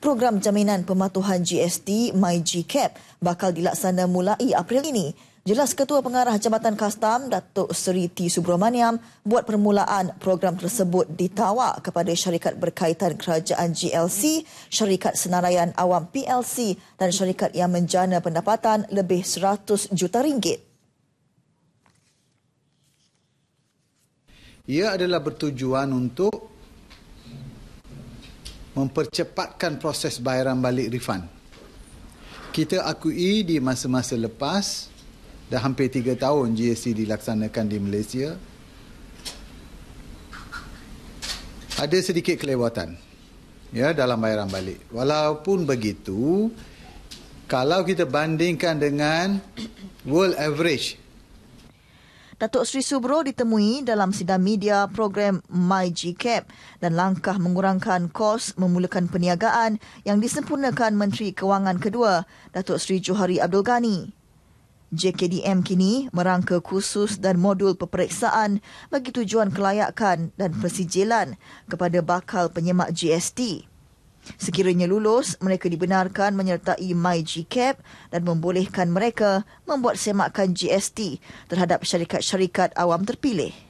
program jaminan pematuhan GST MyGCAP bakal dilaksana mulai April ini. Jelas Ketua Pengarah Jabatan Kastam, Datuk Seri T. Subramaniam, buat permulaan program tersebut ditawar kepada syarikat berkaitan kerajaan GLC, syarikat senarayan awam PLC dan syarikat yang menjana pendapatan lebih 100 juta ringgit. Ia adalah bertujuan untuk mempercepatkan proses bayaran balik refund. Kita akui di masa-masa lepas, dah hampir tiga tahun GST dilaksanakan di Malaysia, ada sedikit kelewatan ya dalam bayaran balik. Walaupun begitu, kalau kita bandingkan dengan world average Datuk Sri Subro ditemui dalam sidang media program MyGCap dan langkah mengurangkan kos memulakan perniagaan yang disempurnakan Menteri Kewangan kedua, Datuk Sri Johari Abdul Ghani. JKDM kini merangka khusus dan modul peperiksaan bagi tujuan kelayakan dan persijilan kepada bakal penyemak GST. Sekiranya lulus, mereka dibenarkan menyertai MyGCAP dan membolehkan mereka membuat semakan GST terhadap syarikat-syarikat awam terpilih.